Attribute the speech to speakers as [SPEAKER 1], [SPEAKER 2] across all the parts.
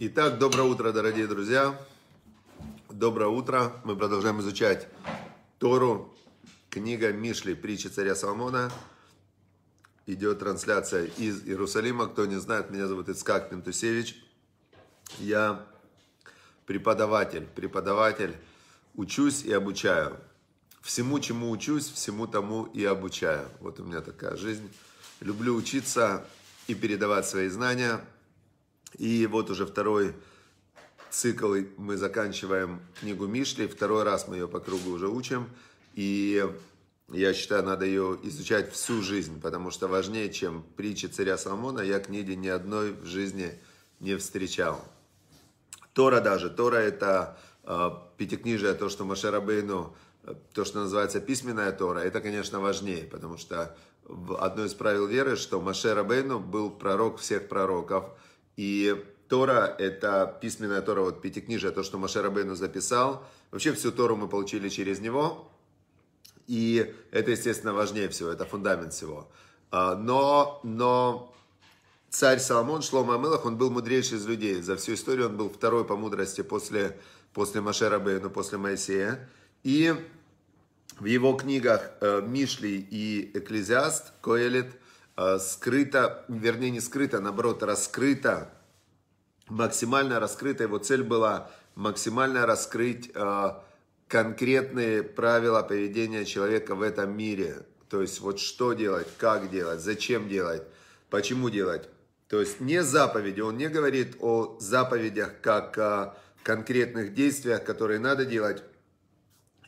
[SPEAKER 1] Итак, доброе утро, дорогие друзья. Доброе утро. Мы продолжаем изучать Тору. Книга Мишли, притча царя Соломона. Идет трансляция из Иерусалима. Кто не знает, меня зовут Ицкак Пентусевич. Я преподаватель, преподаватель. Учусь и обучаю. Всему, чему учусь, всему тому и обучаю. Вот у меня такая жизнь. Люблю учиться и передавать свои знания – и вот уже второй цикл мы заканчиваем книгу Мишли. Второй раз мы ее по кругу уже учим. И я считаю, надо ее изучать всю жизнь, потому что важнее, чем притчи царя Соломона, я книги ни одной в жизни не встречал. Тора даже. Тора это э, пятикнижие, то, что Машарабейну, э, то, что называется письменная Тора, это, конечно, важнее, потому что одно из правил веры, что Машарабейну был пророк всех пророков – и Тора – это письменная Тора, вот Пятикнижие, то, что Маше Рабейну записал. Вообще всю Тору мы получили через него. И это, естественно, важнее всего, это фундамент всего. А, но, но царь Соломон, Шлома Амелах, он был мудрейший из людей. За всю историю он был второй по мудрости после, после Маше Рабейну, после Моисея. И в его книгах э, Мишли и Экклезиаст, Коэлит – Э, скрыто, вернее не скрыто, а наоборот раскрыто, максимально раскрыто, его цель была максимально раскрыть э, конкретные правила поведения человека в этом мире. То есть вот что делать, как делать, зачем делать, почему делать. То есть не заповеди, он не говорит о заповедях как о конкретных действиях, которые надо делать,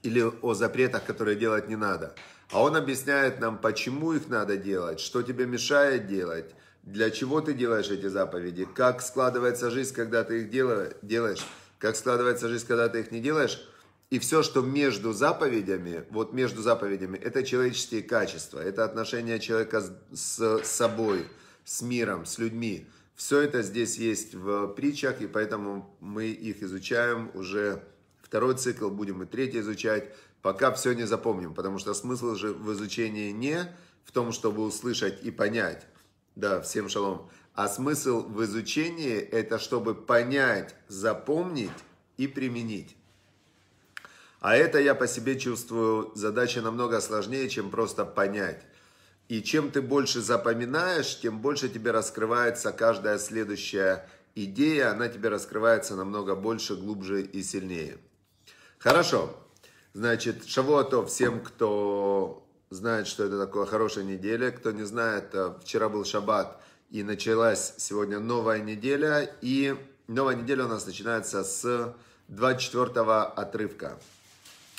[SPEAKER 1] или о запретах, которые делать не надо. А он объясняет нам, почему их надо делать, что тебе мешает делать, для чего ты делаешь эти заповеди, как складывается жизнь, когда ты их делаешь, как складывается жизнь, когда ты их не делаешь. И все, что между заповедями, вот между заповедями, это человеческие качества, это отношение человека с собой, с миром, с людьми. Все это здесь есть в притчах, и поэтому мы их изучаем уже второй цикл, будем и третий изучать пока все не запомним, потому что смысл же в изучении не в том, чтобы услышать и понять, да, всем шалом, а смысл в изучении это чтобы понять, запомнить и применить. А это я по себе чувствую, задача намного сложнее, чем просто понять. И чем ты больше запоминаешь, тем больше тебе раскрывается каждая следующая идея, она тебе раскрывается намного больше, глубже и сильнее. Хорошо. Значит, Шавуатов всем, кто знает, что это такое хорошая неделя. Кто не знает, э, вчера был шаббат и началась сегодня новая неделя. И новая неделя у нас начинается с 24 го отрывка.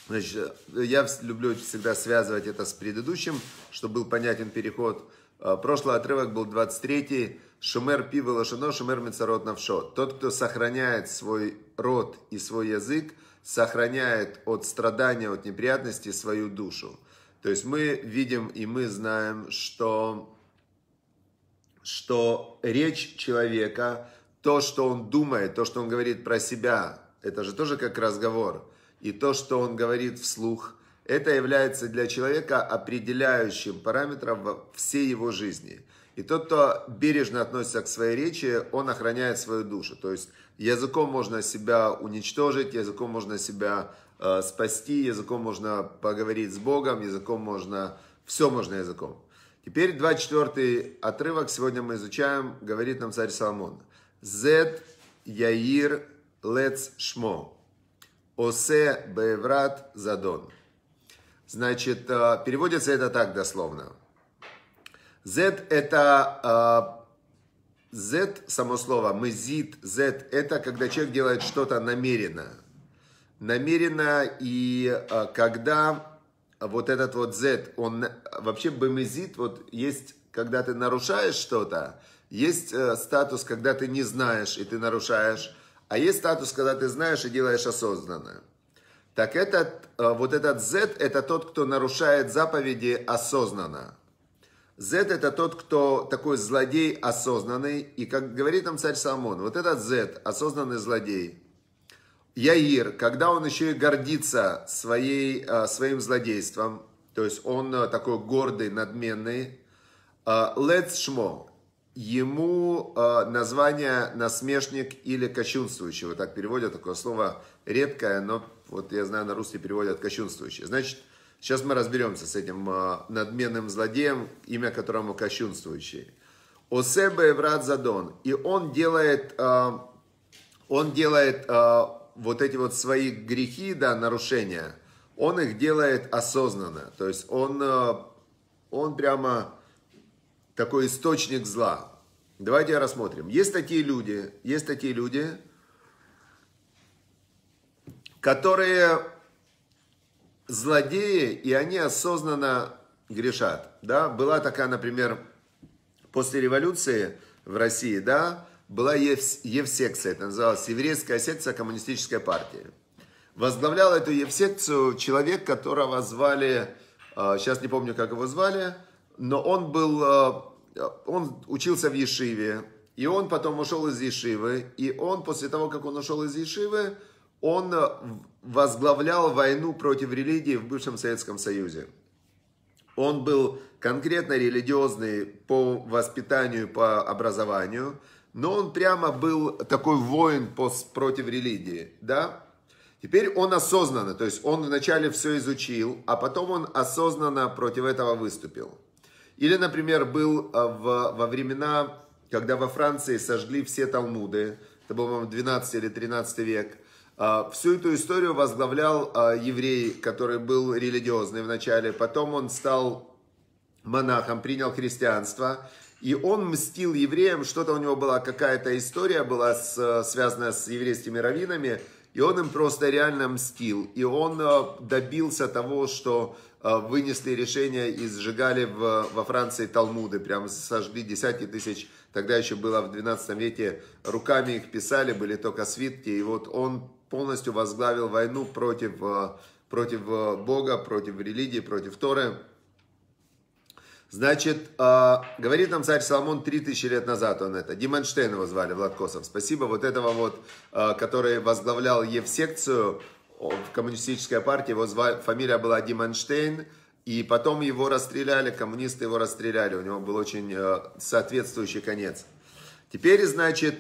[SPEAKER 1] Значит, э, я люблю всегда связывать это с предыдущим, чтобы был понятен переход. Э, прошлый отрывок был 23-й. Шумер пиво лошено, шумер мецарот навшо. Тот, кто сохраняет свой род и свой язык – сохраняет от страдания, от неприятностей свою душу. То есть мы видим и мы знаем, что, что речь человека, то, что он думает, то, что он говорит про себя, это же тоже как разговор. И то, что он говорит вслух, это является для человека определяющим параметром во всей его жизни – и тот, кто бережно относится к своей речи, он охраняет свою душу. То есть языком можно себя уничтожить, языком можно себя э, спасти, языком можно поговорить с Богом, языком можно... Все можно языком. Теперь 24 отрывок, сегодня мы изучаем, говорит нам царь Соломон. Зет Яир Лец Шмо. Осе Беврат Задон. Значит, э, переводится это так дословно. Z это а, Z, само слово, мы мызит, Z, это когда человек делает что-то намеренно. Намеренно и а, когда вот этот вот Z, он вообще бемезит, вот есть, когда ты нарушаешь что-то, есть э, статус, когда ты не знаешь и ты нарушаешь, а есть статус, когда ты знаешь и делаешь осознанно. Так этот, э, вот этот Z, это тот, кто нарушает заповеди осознанно. Зет это тот, кто такой злодей осознанный. И как говорит нам царь Соломон, вот этот Зет осознанный злодей. Яир, когда он еще и гордится своей, а, своим злодейством, то есть он а, такой гордый, надменный. А, Лец Шмо, ему название насмешник или кощунствующий. Вот так переводят такое слово редкое, но вот я знаю, на русский переводят кощунствующий. Значит, Сейчас мы разберемся с этим э, надменным злодеем, имя которому кощунствующий. Осеба Еврат Задон. И он делает, э, он делает э, вот эти вот свои грехи, да, нарушения, он их делает осознанно. То есть он, он прямо такой источник зла. Давайте рассмотрим. Есть такие люди, есть такие люди, которые злодеи, и они осознанно грешат. Да? Была такая, например, после революции в России, да, была Евсекция, это называлась Еврейская секция коммунистической партии. Возглавлял эту Евсекцию человек, которого звали, э, сейчас не помню, как его звали, но он был, э, он учился в Ешиве, и он потом ушел из Ешивы, и он после того, как он ушел из Ешивы, он э, возглавлял войну против религии в бывшем Советском Союзе. Он был конкретно религиозный по воспитанию, по образованию, но он прямо был такой воин против религии, да? Теперь он осознанно, то есть он вначале все изучил, а потом он осознанно против этого выступил. Или, например, был э, в, во времена, когда во Франции сожгли все талмуды, это был, по-моему, 12 или 13 век, а, всю эту историю возглавлял а, еврей, который был религиозный вначале, потом он стал монахом, принял христианство, и он мстил евреям, что-то у него была какая-то история, была с, а, связана с еврейскими раввинами, и он им просто реально мстил. И он добился того, что вынесли решение и сжигали в, во Франции Талмуды, прям сожгли десятки тысяч Тогда еще было в 12 веке, руками их писали, были только свитки, и вот он полностью возглавил войну против, э, против э, Бога, против религии, против Торы. Значит, э, говорит нам царь Соломон 3000 лет назад он это. Диманштейн его звали, Владкосов. Спасибо вот этого вот, который возглавлял Евсекцию в коммунистической партии. Его звали, фамилия была Диманштейн. Штейн и потом его расстреляли, коммунисты его расстреляли. У него был очень э, соответствующий конец. Теперь, значит,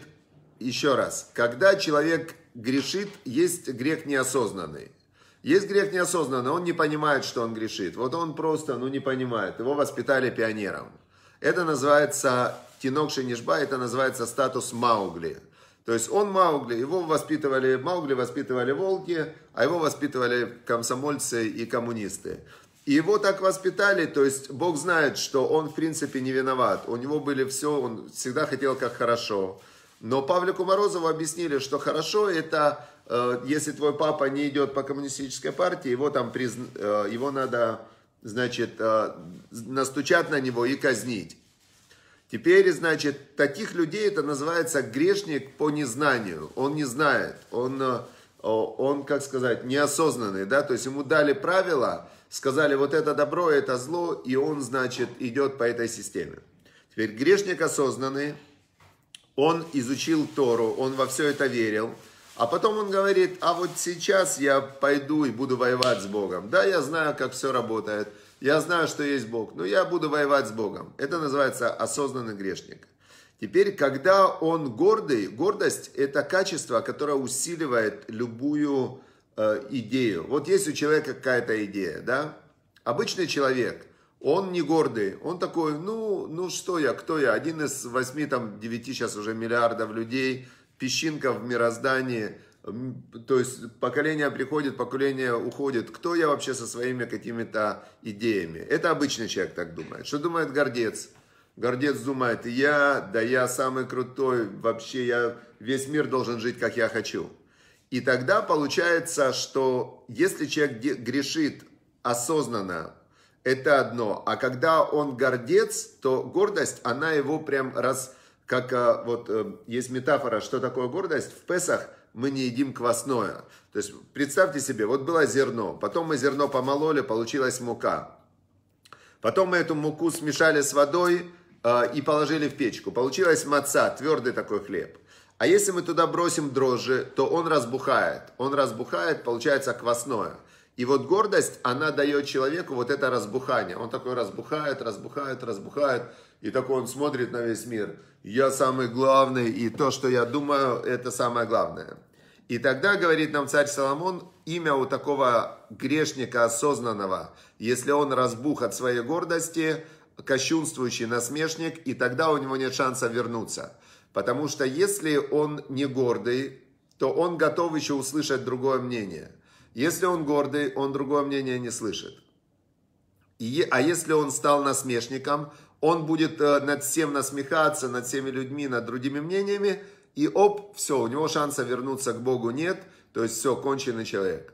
[SPEAKER 1] еще раз. Когда человек грешит, есть грех неосознанный. Есть грех неосознанный, он не понимает, что он грешит. Вот он просто, ну, не понимает. Его воспитали пионером. Это называется тинокши Шинишба, это называется статус Маугли. То есть он Маугли, его воспитывали Маугли, воспитывали волки, а его воспитывали комсомольцы и коммунисты его так воспитали, то есть Бог знает, что он в принципе не виноват. У него были все, он всегда хотел как хорошо. Но Павлику Морозову объяснили, что хорошо это, э, если твой папа не идет по коммунистической партии, его там призна, э, его надо, значит, э, настучать на него и казнить. Теперь, значит, таких людей это называется грешник по незнанию. Он не знает, он, э, он как сказать, неосознанный, да, то есть ему дали правила, сказали, вот это добро, это зло, и он, значит, идет по этой системе. Теперь грешник осознанный, он изучил Тору, он во все это верил, а потом он говорит, а вот сейчас я пойду и буду воевать с Богом. Да, я знаю, как все работает, я знаю, что есть Бог, но я буду воевать с Богом. Это называется осознанный грешник. Теперь, когда он гордый, гордость – это качество, которое усиливает любую Э, идею. Вот есть у человека какая-то идея, да? Обычный человек, он не гордый, он такой, ну, ну что я, кто я, один из восьми, там, девяти сейчас уже миллиардов людей, песчинка в мироздании, то есть поколение приходит, поколение уходит. Кто я вообще со своими какими-то идеями? Это обычный человек так думает. Что думает гордец? Гордец думает, я, да я самый крутой, вообще я, весь мир должен жить, как я хочу. И тогда получается, что если человек грешит осознанно, это одно. А когда он гордец, то гордость, она его прям раз... Как э, вот э, есть метафора, что такое гордость. В Песах мы не едим квасное. То есть представьте себе, вот было зерно, потом мы зерно помололи, получилась мука. Потом мы эту муку смешали с водой э, и положили в печку. Получилась маца, твердый такой хлеб. А если мы туда бросим дрожжи, то он разбухает. Он разбухает, получается квасное. И вот гордость, она дает человеку вот это разбухание. Он такой разбухает, разбухает, разбухает. И такой он смотрит на весь мир. Я самый главный, и то, что я думаю, это самое главное. И тогда, говорит нам царь Соломон, имя у такого грешника осознанного, если он разбух от своей гордости, кощунствующий насмешник, и тогда у него нет шанса вернуться. Потому что если он не гордый, то он готов еще услышать другое мнение. Если он гордый, он другое мнение не слышит. И, а если он стал насмешником, он будет э, над всем насмехаться, над всеми людьми, над другими мнениями, и оп, все, у него шанса вернуться к Богу нет, то есть все, конченый человек.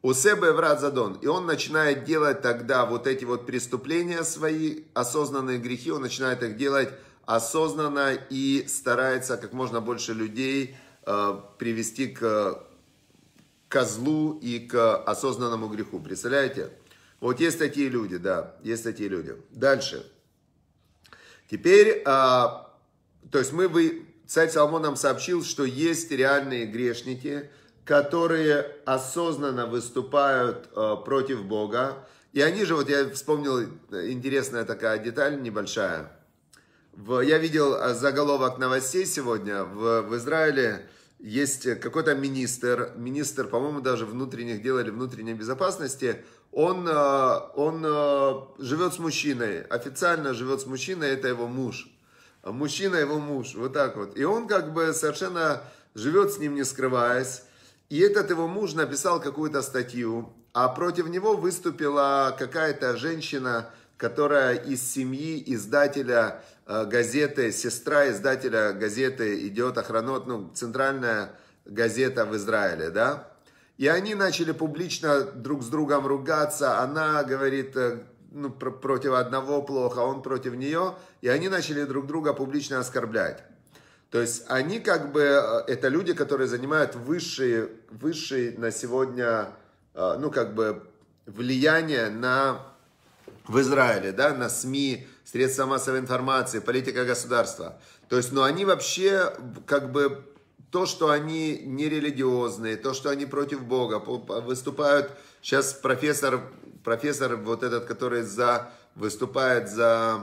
[SPEAKER 1] У Себе врат задон, и он начинает делать тогда вот эти вот преступления свои, осознанные грехи, он начинает их делать осознанно и старается как можно больше людей э, привести к козлу и к осознанному греху. Представляете? Вот есть такие люди, да, есть такие люди. Дальше. Теперь, э, то есть мы, вы, царь Соломон нам сообщил, что есть реальные грешники, которые осознанно выступают э, против Бога. И они же, вот я вспомнил, интересная такая деталь небольшая – в, я видел э, заголовок новостей сегодня. В, в Израиле есть какой-то министр, министр, по-моему, даже внутренних дел или внутренней безопасности. Он, э, он э, живет с мужчиной, официально живет с мужчиной, это его муж. Мужчина его муж, вот так вот. И он как бы совершенно живет с ним, не скрываясь. И этот его муж написал какую-то статью, а против него выступила какая-то женщина, которая из семьи издателя э, газеты, сестра издателя газеты идет охранот, ну, центральная газета в Израиле, да. И они начали публично друг с другом ругаться. Она говорит, э, ну, пр против одного плохо, он против нее. И они начали друг друга публично оскорблять. То есть они как бы, э, это люди, которые занимают высшие, высшие на сегодня, ну как бы влияние на в Израиле, да, на СМИ, средства массовой информации, политика государства. То есть, ну, они вообще, как бы, то, что они нерелигиозные, то, что они против Бога, выступают, сейчас профессор, профессор вот этот, который за, выступает за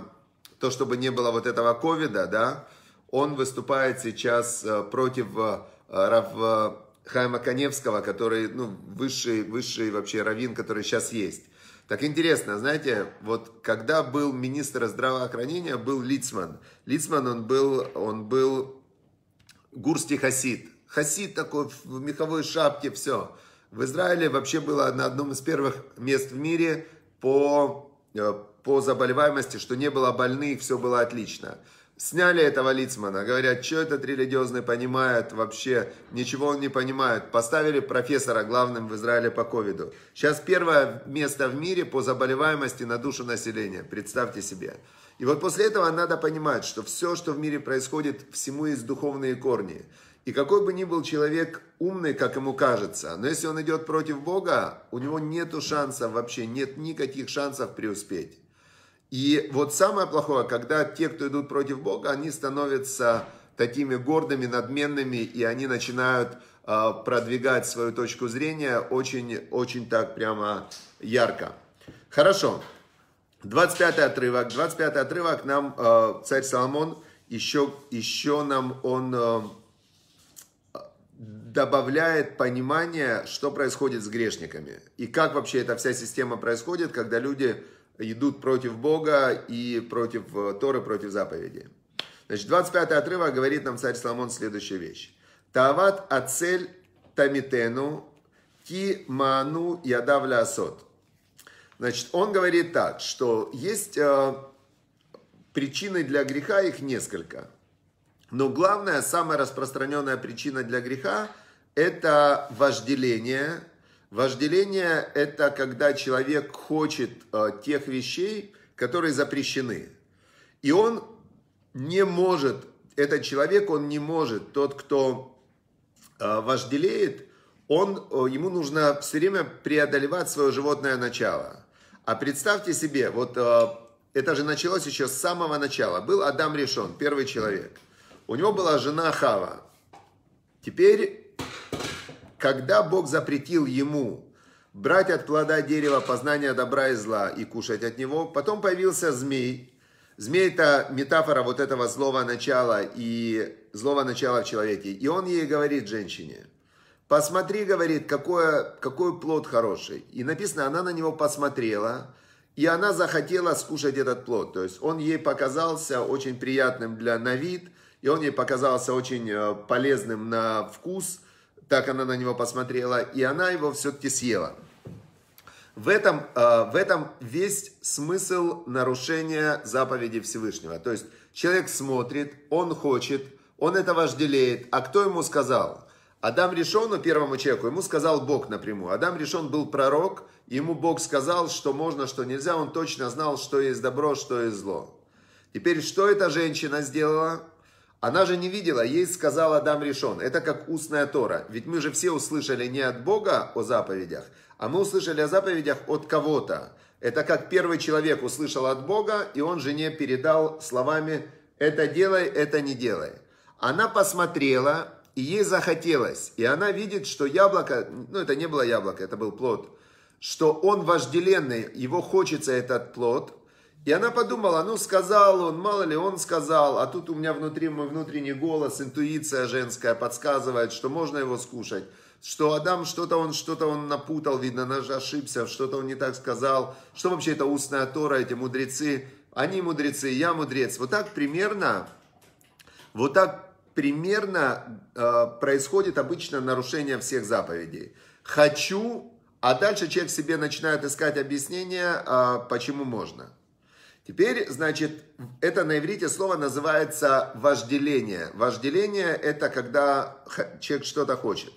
[SPEAKER 1] то, чтобы не было вот этого ковида, да, он выступает сейчас э, против э, Рав э, Хайма Каневского, который, ну, высший, высший вообще раввин, который сейчас есть. Так интересно, знаете, вот когда был министр здравоохранения, был Лицман. Лицман, он был, он был гурсти хасид. Хасид такой в меховой шапке, все. В Израиле вообще было на одном из первых мест в мире по, э, по заболеваемости, что не было больных, все было отлично. Сняли этого Лицмана, говорят, что этот религиозный понимает вообще, ничего он не понимает. Поставили профессора главным в Израиле по ковиду. Сейчас первое место в мире по заболеваемости на душу населения, представьте себе. И вот после этого надо понимать, что все, что в мире происходит, всему есть духовные корни. И какой бы ни был человек умный, как ему кажется, но если он идет против Бога, у него нет шансов вообще, нет никаких шансов преуспеть. И вот самое плохое, когда те, кто идут против Бога, они становятся такими гордыми, надменными, и они начинают э, продвигать свою точку зрения очень, очень так прямо ярко. Хорошо. 25 отрывок. 25 отрывок нам э, царь Соломон еще, еще нам он э, добавляет понимание, что происходит с грешниками. И как вообще эта вся система происходит, когда люди идут против Бога и против э, Торы, против заповедей. Значит, 25 отрывок говорит нам царь Соломон следующую вещь. Тават ацель тамитену ки ману ядавля асот. Значит, он говорит так, что есть э, причины для греха, их несколько. Но главная, самая распространенная причина для греха – это вожделение Вожделение – это когда человек хочет э, тех вещей, которые запрещены. И он не может, этот человек, он не может, тот, кто э, вожделеет, он, э, ему нужно все время преодолевать свое животное начало. А представьте себе, вот э, это же началось еще с самого начала. Был Адам решен, первый человек. У него была жена Хава. Теперь когда Бог запретил ему брать от плода дерева познания добра и зла и кушать от него, потом появился змей. Змей – это метафора вот этого злого начала и злого начала в человеке. И он ей говорит, женщине, посмотри, говорит, какое, какой плод хороший. И написано, она на него посмотрела, и она захотела скушать этот плод. То есть он ей показался очень приятным для на вид, и он ей показался очень э, полезным на вкус – так она на него посмотрела, и она его все-таки съела. В этом, э, в этом весь смысл нарушения заповеди Всевышнего. То есть человек смотрит, он хочет, он это вожделеет. А кто ему сказал? Адам Решону, первому человеку, ему сказал Бог напрямую. Адам Решон был пророк, ему Бог сказал, что можно, что нельзя. Он точно знал, что есть добро, что есть зло. Теперь, что эта женщина сделала? Она же не видела, ей сказал Адам решен. Это как устная Тора. Ведь мы же все услышали не от Бога о заповедях, а мы услышали о заповедях от кого-то. Это как первый человек услышал от Бога, и он жене передал словами «это делай, это не делай». Она посмотрела, и ей захотелось. И она видит, что яблоко, ну это не было яблоко, это был плод, что он вожделенный, его хочется этот плод, и она подумала, ну сказал он, мало ли он сказал, а тут у меня внутри мой внутренний голос, интуиция женская подсказывает, что можно его скушать, что Адам что-то он, что-то он напутал, видно, наш ошибся, что-то он не так сказал, что вообще это устная Тора, эти мудрецы, они мудрецы, я мудрец. Вот так примерно, вот так примерно э, происходит обычно нарушение всех заповедей. Хочу, а дальше человек себе начинает искать объяснение, э, почему можно. Теперь, значит, это на иврите слово называется вожделение. Вожделение – это когда человек что-то хочет.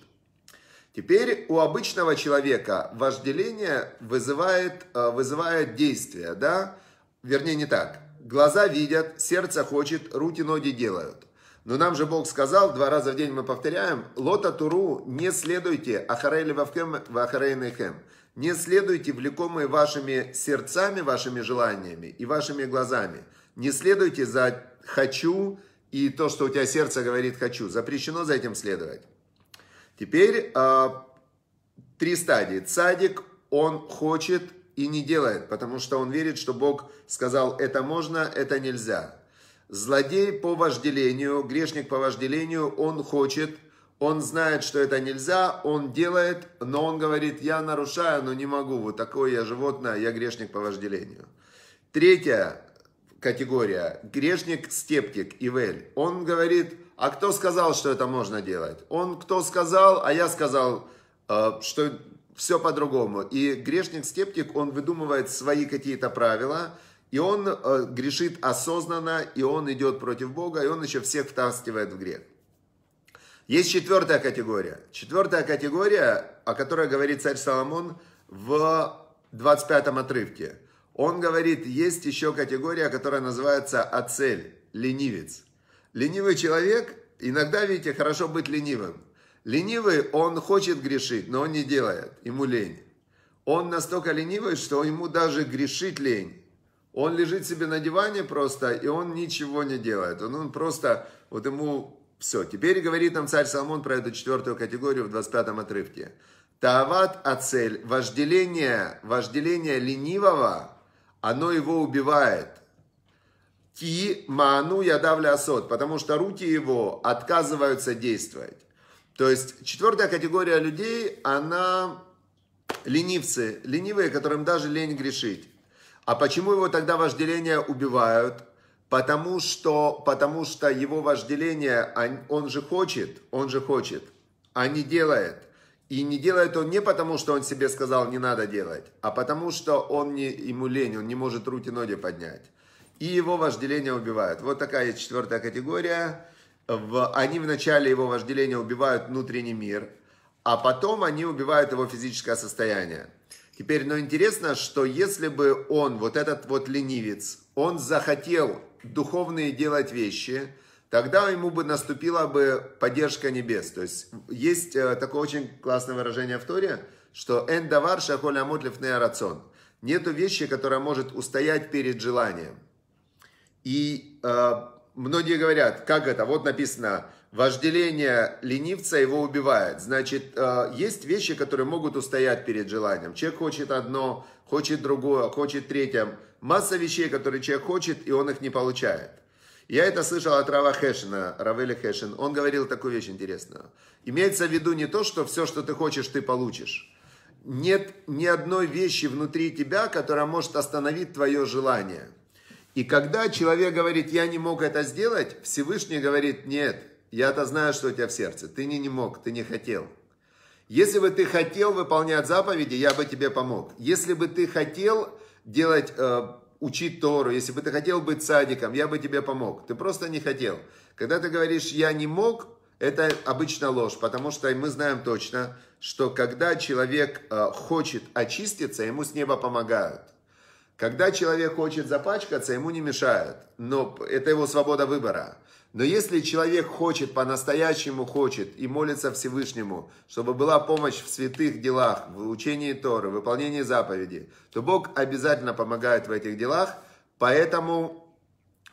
[SPEAKER 1] Теперь у обычного человека вожделение вызывает, э, вызывает действие, да? Вернее, не так. Глаза видят, сердце хочет, руки, ноги делают. Но нам же Бог сказал, два раза в день мы повторяем, «Лота туру не следуйте ахарейли вавкем вахарейнехем». Не следуйте влекомые вашими сердцами, вашими желаниями и вашими глазами. Не следуйте за «хочу» и то, что у тебя сердце говорит «хочу». Запрещено за этим следовать. Теперь а, три стадии. Цадик, он хочет и не делает, потому что он верит, что Бог сказал «это можно, это нельзя». Злодей по вожделению, грешник по вожделению, он хочет – он знает, что это нельзя, он делает, но он говорит, я нарушаю, но не могу, вот такое я животное, я грешник по вожделению. Третья категория, грешник-стептик, Ивель, он говорит, а кто сказал, что это можно делать? Он кто сказал, а я сказал, э, что все по-другому. И грешник-стептик, он выдумывает свои какие-то правила, и он э, грешит осознанно, и он идет против Бога, и он еще всех втаскивает в грех. Есть четвертая категория. Четвертая категория, о которой говорит царь Соломон в 25 отрывке. Он говорит, есть еще категория, которая называется «Ацель» – ленивец. Ленивый человек, иногда, видите, хорошо быть ленивым. Ленивый, он хочет грешить, но он не делает, ему лень. Он настолько ленивый, что ему даже грешить лень. Он лежит себе на диване просто, и он ничего не делает. Он, он просто, вот ему все, теперь говорит нам царь Соломон про эту четвертую категорию в 25 отрывке. Тават ацель, вожделение, вожделение ленивого, оно его убивает. Ки ману я давля осот, потому что руки его отказываются действовать. То есть четвертая категория людей, она ленивцы, ленивые, которым даже лень грешить. А почему его тогда вожделение убивают? потому что, потому что его вожделение, он же хочет, он же хочет, а не делает. И не делает он не потому, что он себе сказал, не надо делать, а потому, что он не, ему лень, он не может руки ноги поднять. И его вожделение убивают. Вот такая четвертая категория. В, они вначале его вожделение убивают внутренний мир, а потом они убивают его физическое состояние. Теперь, но ну, интересно, что если бы он, вот этот вот ленивец, он захотел духовные делать вещи, тогда ему бы наступила бы поддержка небес. То есть есть э, такое очень классное выражение в Торе, что «эн давар шахоль амут лифней Нету вещи, которая может устоять перед желанием. И э, многие говорят, как это, вот написано, вожделение ленивца его убивает. Значит, э, есть вещи, которые могут устоять перед желанием. Человек хочет одно, хочет другое, хочет третье. Масса вещей, которые человек хочет, и он их не получает. Я это слышал от Рава Хешина, Равеля Хешин. Он говорил такую вещь интересную. Имеется в виду не то, что все, что ты хочешь, ты получишь. Нет ни одной вещи внутри тебя, которая может остановить твое желание. И когда человек говорит, я не мог это сделать, Всевышний говорит, нет, я-то знаю, что у тебя в сердце. Ты не, не мог, ты не хотел. Если бы ты хотел выполнять заповеди, я бы тебе помог. Если бы ты хотел делать, э, учить Тору, если бы ты хотел быть садиком, я бы тебе помог. Ты просто не хотел. Когда ты говоришь «я не мог», это обычно ложь, потому что мы знаем точно, что когда человек э, хочет очиститься, ему с неба помогают. Когда человек хочет запачкаться, ему не мешают, но это его свобода выбора. Но если человек хочет, по-настоящему хочет и молится Всевышнему, чтобы была помощь в святых делах, в учении Торы, в выполнении заповедей, то Бог обязательно помогает в этих делах. Поэтому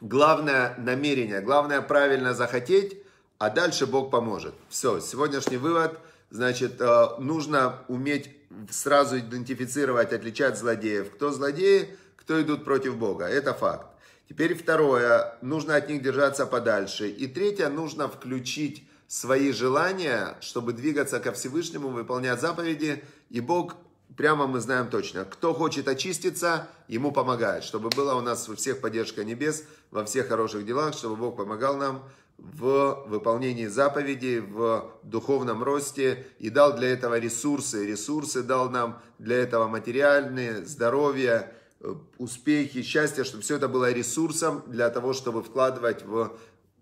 [SPEAKER 1] главное намерение, главное правильно захотеть, а дальше Бог поможет. Все, сегодняшний вывод. Значит, э, нужно уметь сразу идентифицировать, отличать злодеев. Кто злодеи, кто идут против Бога. Это факт. Теперь второе, нужно от них держаться подальше. И третье, нужно включить свои желания, чтобы двигаться ко Всевышнему, выполнять заповеди. И Бог, прямо мы знаем точно, кто хочет очиститься, ему помогает. Чтобы была у нас у всех поддержка небес во всех хороших делах, чтобы Бог помогал нам в выполнении заповедей, в духовном росте и дал для этого ресурсы. Ресурсы дал нам для этого материальные, здоровье, Э, успехи, счастье, чтобы все это было ресурсом для того, чтобы вкладывать в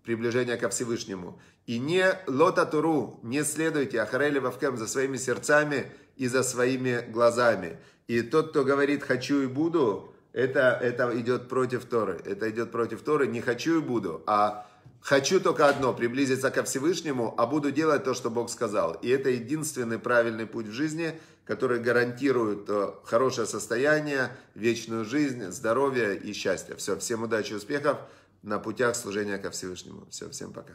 [SPEAKER 1] приближение ко Всевышнему. И не лота туру, не следуйте Ахарели Вавкем за своими сердцами и за своими глазами. И тот, кто говорит «хочу и буду», это, это идет против Торы. Это идет против Торы «не хочу и буду», а «хочу только одно – приблизиться ко Всевышнему, а буду делать то, что Бог сказал». И это единственный правильный путь в жизни – которые гарантируют э, хорошее состояние, вечную жизнь, здоровье и счастье. Все, всем удачи и успехов на путях служения ко Всевышнему. Все, всем пока.